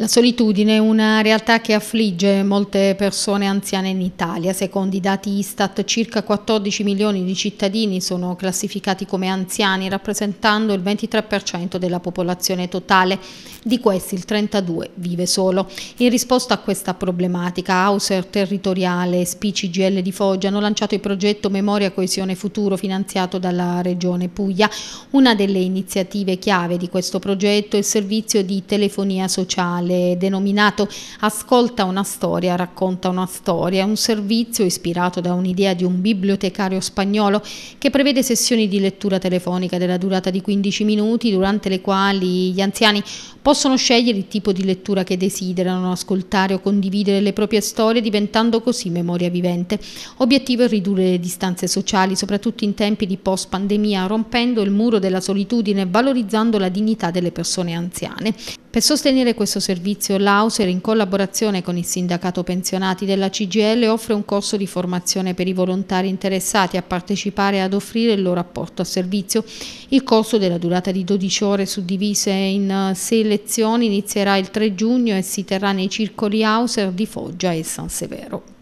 La solitudine è una realtà che affligge molte persone anziane in Italia. Secondo i dati Istat, circa 14 milioni di cittadini sono classificati come anziani, rappresentando il 23% della popolazione totale. Di questi il 32 vive solo. In risposta a questa problematica, Hauser Territoriale e Spici GL di Foggia hanno lanciato il progetto Memoria Coesione Futuro finanziato dalla Regione Puglia. Una delle iniziative chiave di questo progetto è il servizio di telefonia sociale sociale denominato Ascolta una storia, racconta una storia, un servizio ispirato da un'idea di un bibliotecario spagnolo che prevede sessioni di lettura telefonica della durata di 15 minuti durante le quali gli anziani possono scegliere il tipo di lettura che desiderano, ascoltare o condividere le proprie storie diventando così memoria vivente. Obiettivo è ridurre le distanze sociali, soprattutto in tempi di post-pandemia, rompendo il muro della solitudine e valorizzando la dignità delle persone anziane. Per sostenere questo servizio servizio Lauser in collaborazione con il sindacato pensionati della CGL offre un corso di formazione per i volontari interessati a partecipare e ad offrire il loro apporto a servizio. Il corso della durata di 12 ore suddivise in 6 eh, lezioni inizierà il 3 giugno e si terrà nei circoli Hauser di Foggia e San Severo.